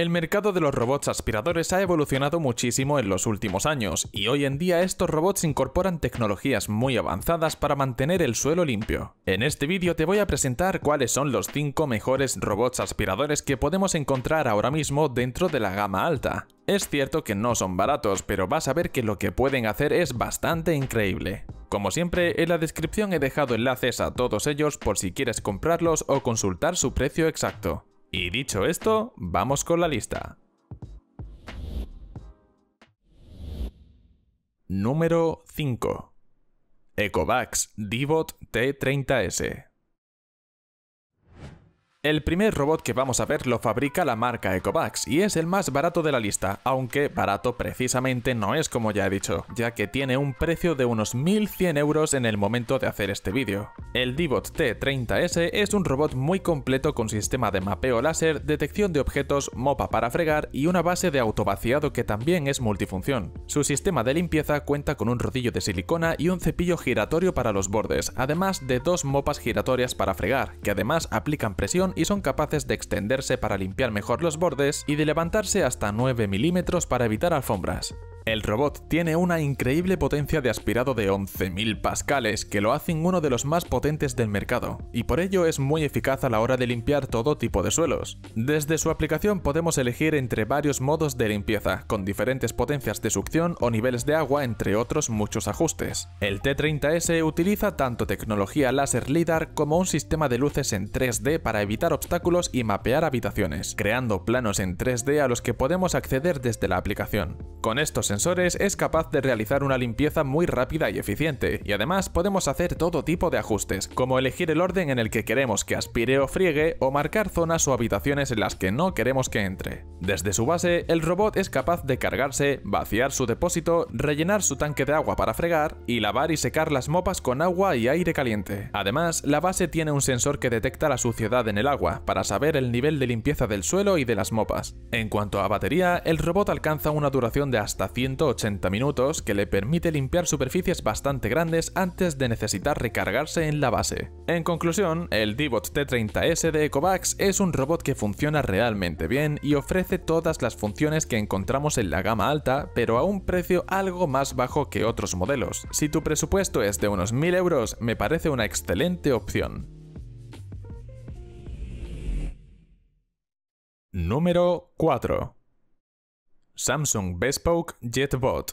El mercado de los robots aspiradores ha evolucionado muchísimo en los últimos años, y hoy en día estos robots incorporan tecnologías muy avanzadas para mantener el suelo limpio. En este vídeo te voy a presentar cuáles son los 5 mejores robots aspiradores que podemos encontrar ahora mismo dentro de la gama alta. Es cierto que no son baratos, pero vas a ver que lo que pueden hacer es bastante increíble. Como siempre, en la descripción he dejado enlaces a todos ellos por si quieres comprarlos o consultar su precio exacto. Y dicho esto, vamos con la lista. Número 5. Ecovacs Divot T30S. El primer robot que vamos a ver lo fabrica la marca Ecovacs y es el más barato de la lista, aunque barato precisamente no es como ya he dicho, ya que tiene un precio de unos 1100 euros en el momento de hacer este vídeo. El Divot T30S es un robot muy completo con sistema de mapeo láser, detección de objetos, mopa para fregar y una base de autovaciado que también es multifunción. Su sistema de limpieza cuenta con un rodillo de silicona y un cepillo giratorio para los bordes, además de dos mopas giratorias para fregar, que además aplican presión y son capaces de extenderse para limpiar mejor los bordes y de levantarse hasta 9 milímetros para evitar alfombras. El robot tiene una increíble potencia de aspirado de 11.000 pascales, que lo hacen uno de los más potentes del mercado, y por ello es muy eficaz a la hora de limpiar todo tipo de suelos. Desde su aplicación podemos elegir entre varios modos de limpieza, con diferentes potencias de succión o niveles de agua, entre otros muchos ajustes. El T30S utiliza tanto tecnología láser LIDAR como un sistema de luces en 3D para evitar obstáculos y mapear habitaciones, creando planos en 3D a los que podemos acceder desde la aplicación. Con estos es capaz de realizar una limpieza muy rápida y eficiente, y además podemos hacer todo tipo de ajustes, como elegir el orden en el que queremos que aspire o friegue o marcar zonas o habitaciones en las que no queremos que entre. Desde su base, el robot es capaz de cargarse, vaciar su depósito, rellenar su tanque de agua para fregar y lavar y secar las mopas con agua y aire caliente. Además, la base tiene un sensor que detecta la suciedad en el agua para saber el nivel de limpieza del suelo y de las mopas. En cuanto a batería, el robot alcanza una duración de hasta 180 minutos que le permite limpiar superficies bastante grandes antes de necesitar recargarse en la base. En conclusión, el bot T30S de Ecovacs es un robot que funciona realmente bien y ofrece todas las funciones que encontramos en la gama alta, pero a un precio algo más bajo que otros modelos. Si tu presupuesto es de unos 1000 euros, me parece una excelente opción. Número 4. Samsung Bespoke JetBot.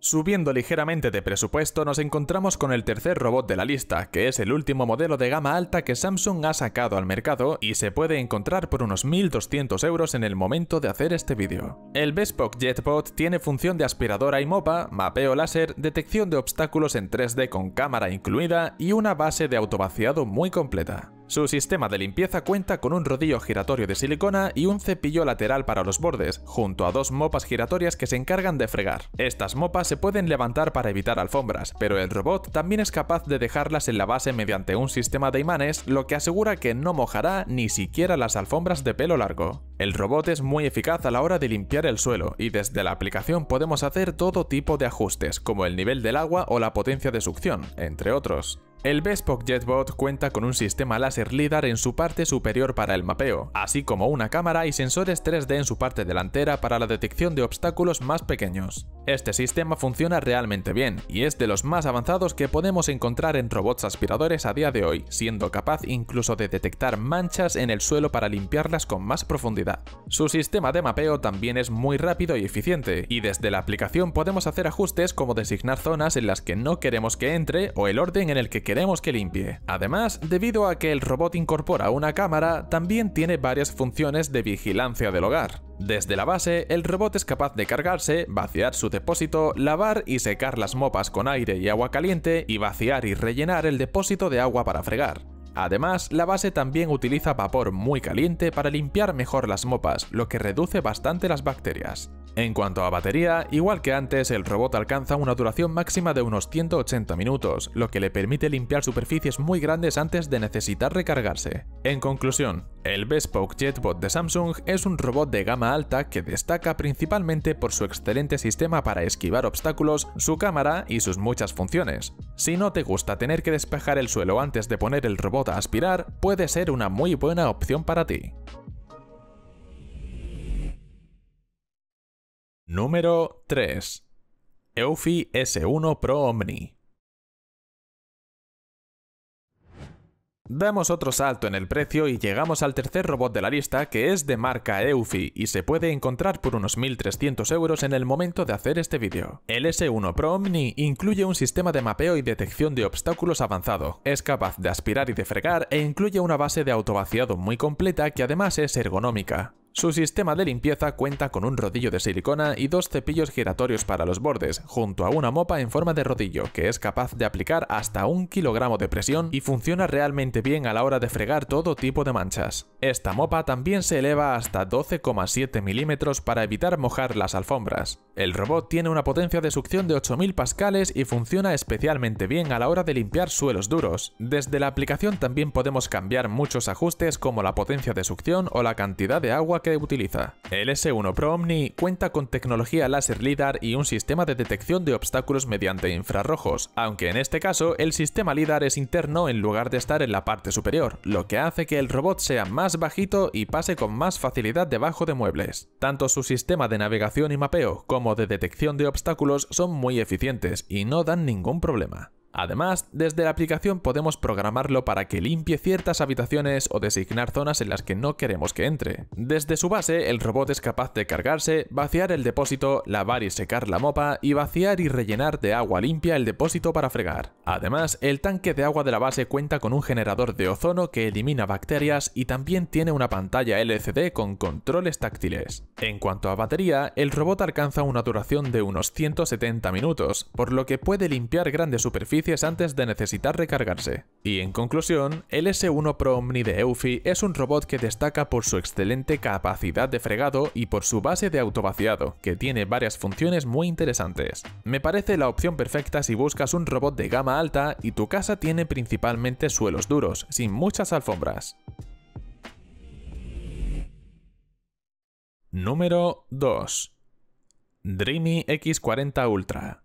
Subiendo ligeramente de presupuesto nos encontramos con el tercer robot de la lista, que es el último modelo de gama alta que Samsung ha sacado al mercado y se puede encontrar por unos 1.200 euros en el momento de hacer este vídeo. El Bespoke JetBot tiene función de aspiradora y mopa, mapeo láser, detección de obstáculos en 3D con cámara incluida y una base de autovaciado muy completa. Su sistema de limpieza cuenta con un rodillo giratorio de silicona y un cepillo lateral para los bordes, junto a dos mopas giratorias que se encargan de fregar. Estas mopas se pueden levantar para evitar alfombras, pero el robot también es capaz de dejarlas en la base mediante un sistema de imanes, lo que asegura que no mojará ni siquiera las alfombras de pelo largo. El robot es muy eficaz a la hora de limpiar el suelo y desde la aplicación podemos hacer todo tipo de ajustes, como el nivel del agua o la potencia de succión, entre otros. El Bespoke JetBot cuenta con un sistema láser LIDAR en su parte superior para el mapeo, así como una cámara y sensores 3D en su parte delantera para la detección de obstáculos más pequeños. Este sistema funciona realmente bien, y es de los más avanzados que podemos encontrar en robots aspiradores a día de hoy, siendo capaz incluso de detectar manchas en el suelo para limpiarlas con más profundidad. Su sistema de mapeo también es muy rápido y eficiente, y desde la aplicación podemos hacer ajustes como designar zonas en las que no queremos que entre o el orden en el que queremos que limpie. Además, debido a que el robot incorpora una cámara, también tiene varias funciones de vigilancia del hogar. Desde la base, el robot es capaz de cargarse, vaciar su depósito, lavar y secar las mopas con aire y agua caliente y vaciar y rellenar el depósito de agua para fregar. Además, la base también utiliza vapor muy caliente para limpiar mejor las mopas, lo que reduce bastante las bacterias. En cuanto a batería, igual que antes, el robot alcanza una duración máxima de unos 180 minutos, lo que le permite limpiar superficies muy grandes antes de necesitar recargarse. En conclusión, el Bespoke JetBot de Samsung es un robot de gama alta que destaca principalmente por su excelente sistema para esquivar obstáculos, su cámara y sus muchas funciones. Si no te gusta tener que despejar el suelo antes de poner el robot a aspirar puede ser una muy buena opción para ti. Número 3. Eufy S1 Pro Omni Damos otro salto en el precio y llegamos al tercer robot de la lista que es de marca Eufy y se puede encontrar por unos 1300 euros en el momento de hacer este vídeo. El S1 Pro Omni incluye un sistema de mapeo y detección de obstáculos avanzado, es capaz de aspirar y de fregar e incluye una base de autovaciado muy completa que además es ergonómica. Su sistema de limpieza cuenta con un rodillo de silicona y dos cepillos giratorios para los bordes, junto a una mopa en forma de rodillo que es capaz de aplicar hasta un kilogramo de presión y funciona realmente bien a la hora de fregar todo tipo de manchas. Esta mopa también se eleva hasta 12,7 milímetros para evitar mojar las alfombras. El robot tiene una potencia de succión de 8000 pascales y funciona especialmente bien a la hora de limpiar suelos duros. Desde la aplicación también podemos cambiar muchos ajustes como la potencia de succión o la cantidad de agua que utiliza. El S1 Pro Omni cuenta con tecnología láser LIDAR y un sistema de detección de obstáculos mediante infrarrojos, aunque en este caso el sistema LIDAR es interno en lugar de estar en la parte superior, lo que hace que el robot sea más bajito y pase con más facilidad debajo de muebles. Tanto su sistema de navegación y mapeo como de detección de obstáculos son muy eficientes y no dan ningún problema. Además, desde la aplicación podemos programarlo para que limpie ciertas habitaciones o designar zonas en las que no queremos que entre. Desde su base, el robot es capaz de cargarse, vaciar el depósito, lavar y secar la mopa y vaciar y rellenar de agua limpia el depósito para fregar. Además, el tanque de agua de la base cuenta con un generador de ozono que elimina bacterias y también tiene una pantalla LCD con controles táctiles. En cuanto a batería, el robot alcanza una duración de unos 170 minutos, por lo que puede limpiar grandes superficies antes de necesitar recargarse. Y en conclusión, el S1 Pro Omni de Eufy es un robot que destaca por su excelente capacidad de fregado y por su base de autovaciado, que tiene varias funciones muy interesantes. Me parece la opción perfecta si buscas un robot de gama alta y tu casa tiene principalmente suelos duros, sin muchas alfombras. Número 2. Dreamy X40 Ultra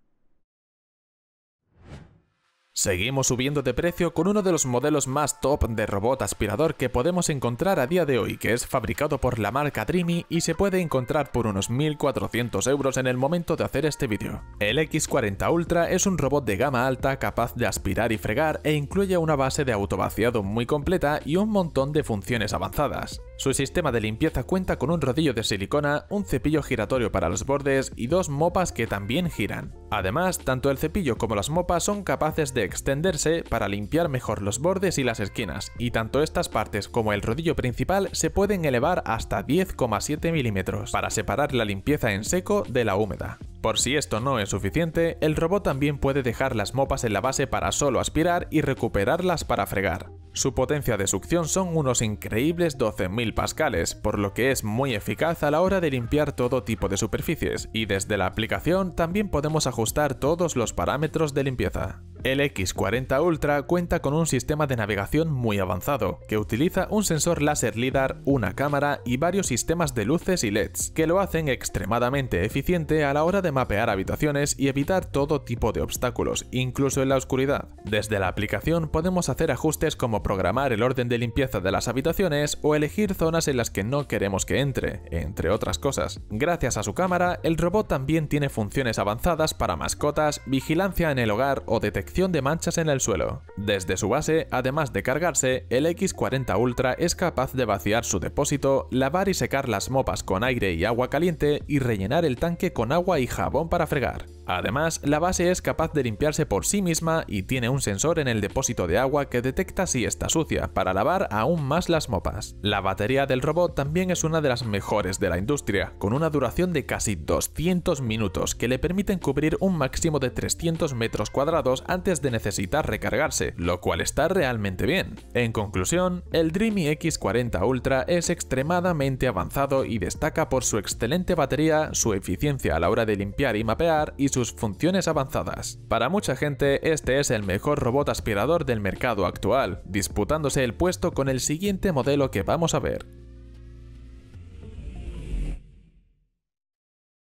Seguimos subiendo de precio con uno de los modelos más top de robot aspirador que podemos encontrar a día de hoy, que es fabricado por la marca Dreamy y se puede encontrar por unos 1400 euros en el momento de hacer este vídeo. El X40 Ultra es un robot de gama alta capaz de aspirar y fregar e incluye una base de auto vaciado muy completa y un montón de funciones avanzadas. Su sistema de limpieza cuenta con un rodillo de silicona, un cepillo giratorio para los bordes y dos mopas que también giran. Además, tanto el cepillo como las mopas son capaces de extenderse para limpiar mejor los bordes y las esquinas, y tanto estas partes como el rodillo principal se pueden elevar hasta 10,7 milímetros para separar la limpieza en seco de la húmeda. Por si esto no es suficiente, el robot también puede dejar las mopas en la base para solo aspirar y recuperarlas para fregar. Su potencia de succión son unos increíbles 12.000 pascales, por lo que es muy eficaz a la hora de limpiar todo tipo de superficies, y desde la aplicación también podemos ajustar todos los parámetros de limpieza. El X40 Ultra cuenta con un sistema de navegación muy avanzado, que utiliza un sensor láser LiDAR, una cámara y varios sistemas de luces y LEDs, que lo hacen extremadamente eficiente a la hora de mapear habitaciones y evitar todo tipo de obstáculos, incluso en la oscuridad. Desde la aplicación podemos hacer ajustes como programar el orden de limpieza de las habitaciones o elegir zonas en las que no queremos que entre, entre otras cosas. Gracias a su cámara, el robot también tiene funciones avanzadas para mascotas, vigilancia en el hogar o detección de manchas en el suelo. Desde su base, además de cargarse, el X40 Ultra es capaz de vaciar su depósito, lavar y secar las mopas con aire y agua caliente y rellenar el tanque con agua y jabón para fregar. Además, la base es capaz de limpiarse por sí misma y tiene un sensor en el depósito de agua que detecta si está sucia, para lavar aún más las mopas. La batería del robot también es una de las mejores de la industria, con una duración de casi 200 minutos que le permiten cubrir un máximo de 300 metros cuadrados antes de necesitar recargarse, lo cual está realmente bien. En conclusión, el Dreamy X40 Ultra es extremadamente avanzado y destaca por su excelente batería, su eficiencia a la hora de limpiar y mapear y su sus funciones avanzadas. Para mucha gente, este es el mejor robot aspirador del mercado actual, disputándose el puesto con el siguiente modelo que vamos a ver.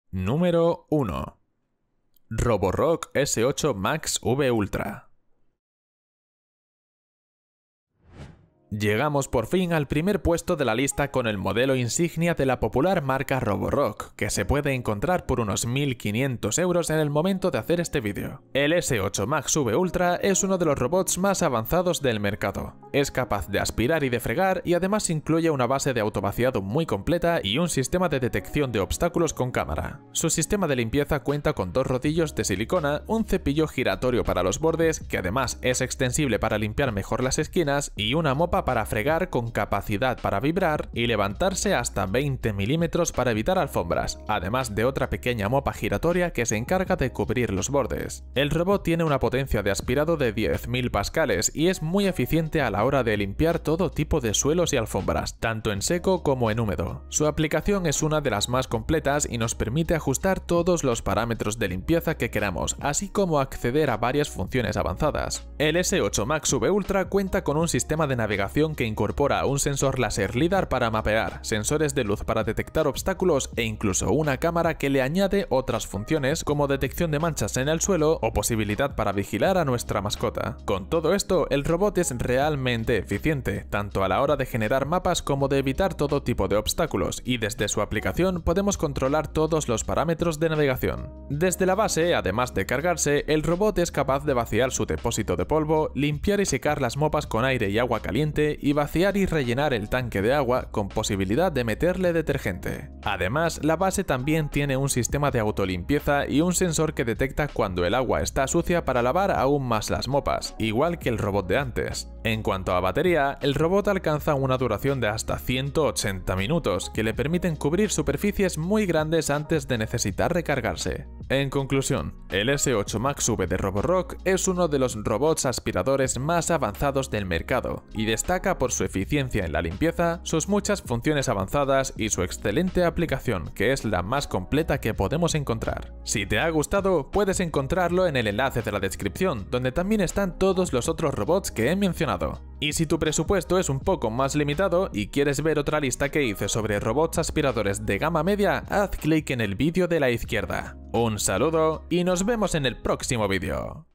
Número 1. Roborock S8 Max V Ultra. Llegamos por fin al primer puesto de la lista con el modelo insignia de la popular marca Roborock, que se puede encontrar por unos 1500 euros en el momento de hacer este vídeo. El S8 Max V Ultra es uno de los robots más avanzados del mercado. Es capaz de aspirar y de fregar y además incluye una base de autovaciado muy completa y un sistema de detección de obstáculos con cámara. Su sistema de limpieza cuenta con dos rodillos de silicona, un cepillo giratorio para los bordes, que además es extensible para limpiar mejor las esquinas, y una mopa para fregar con capacidad para vibrar y levantarse hasta 20 milímetros para evitar alfombras, además de otra pequeña mopa giratoria que se encarga de cubrir los bordes. El robot tiene una potencia de aspirado de 10.000 pascales y es muy eficiente a la hora de limpiar todo tipo de suelos y alfombras, tanto en seco como en húmedo. Su aplicación es una de las más completas y nos permite ajustar todos los parámetros de limpieza que queramos, así como acceder a varias funciones avanzadas. El S8 Max V Ultra cuenta con un sistema de navegación que incorpora un sensor láser LIDAR para mapear, sensores de luz para detectar obstáculos e incluso una cámara que le añade otras funciones como detección de manchas en el suelo o posibilidad para vigilar a nuestra mascota. Con todo esto, el robot es realmente eficiente, tanto a la hora de generar mapas como de evitar todo tipo de obstáculos, y desde su aplicación podemos controlar todos los parámetros de navegación. Desde la base, además de cargarse, el robot es capaz de vaciar su depósito de polvo, limpiar y secar las mopas con aire y agua caliente y vaciar y rellenar el tanque de agua con posibilidad de meterle detergente. Además, la base también tiene un sistema de autolimpieza y un sensor que detecta cuando el agua está sucia para lavar aún más las mopas, igual que el robot de antes. En cuanto a batería, el robot alcanza una duración de hasta 180 minutos, que le permiten cubrir superficies muy grandes antes de necesitar recargarse. En conclusión, el S8 Max V de Roborock es uno de los robots aspiradores más avanzados del mercado y destaca por su eficiencia en la limpieza, sus muchas funciones avanzadas y su excelente aplicación, que es la más completa que podemos encontrar. Si te ha gustado, puedes encontrarlo en el enlace de la descripción, donde también están todos los otros robots que he mencionado y si tu presupuesto es un poco más limitado y quieres ver otra lista que hice sobre robots aspiradores de gama media, haz clic en el vídeo de la izquierda. Un saludo y nos vemos en el próximo vídeo.